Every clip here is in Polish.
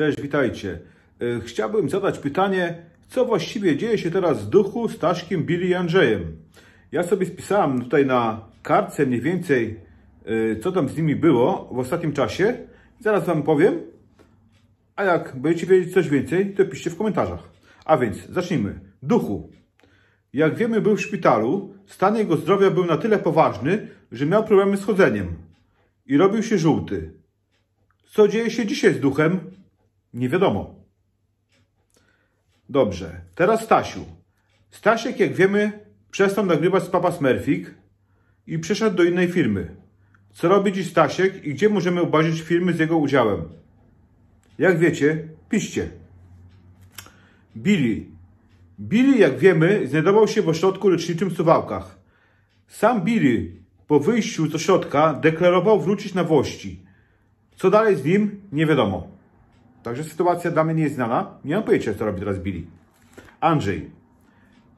Cześć, witajcie. E, chciałbym zadać pytanie, co właściwie dzieje się teraz z duchu, Staszkiem, Billy i Andrzejem? Ja sobie spisałem tutaj na kartce mniej więcej, e, co tam z nimi było w ostatnim czasie. Zaraz Wam powiem, a jak będziecie wiedzieć coś więcej, to piszcie w komentarzach. A więc, zacznijmy. Duchu. Jak wiemy, był w szpitalu. Stan jego zdrowia był na tyle poważny, że miał problemy z chodzeniem. I robił się żółty. Co dzieje się dzisiaj z duchem? Nie wiadomo. Dobrze, teraz Stasiu. Stasiek, jak wiemy, przestał nagrywać z Papa Smurfik i przeszedł do innej firmy. Co robi dziś Stasiek i gdzie możemy obejrzeć filmy z jego udziałem? Jak wiecie, piszcie. Billy. Billy, jak wiemy, znajdował się w ośrodku leczniczym w Suwałkach. Sam Billy po wyjściu z ośrodka deklarował wrócić na Włości. Co dalej z nim, nie wiadomo. Także sytuacja dla mnie nie jest znana. Nie mam pojęcia, co robi teraz Billy. Andrzej.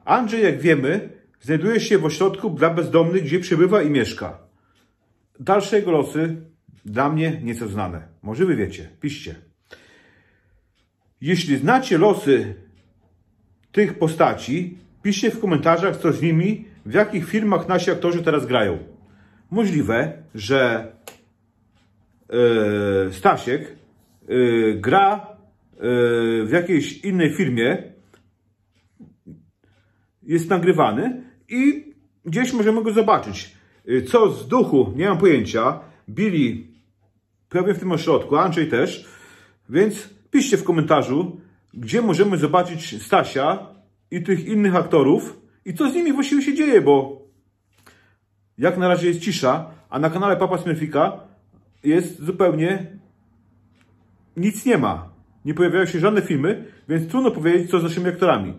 Andrzej, jak wiemy, znajduje się w ośrodku dla bezdomnych, gdzie przebywa i mieszka. Dalsze jego losy dla mnie nieco znane. Może wy wiecie. Piszcie. Jeśli znacie losy tych postaci, piszcie w komentarzach, co z nimi, w jakich firmach nasi aktorzy teraz grają. Możliwe, że yy, Stasiek Y, gra y, w jakiejś innej firmie, jest nagrywany i gdzieś możemy go zobaczyć. Y, co z duchu, nie mam pojęcia. Bili prawie w tym ośrodku, Andrzej też. Więc piszcie w komentarzu, gdzie możemy zobaczyć Stasia i tych innych aktorów i co z nimi właściwie się dzieje, bo jak na razie jest cisza, a na kanale Papa Smurfika jest zupełnie nic nie ma. Nie pojawiają się żadne filmy, więc trudno powiedzieć, co z naszymi aktorami.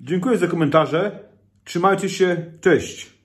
Dziękuję za komentarze. Trzymajcie się. Cześć.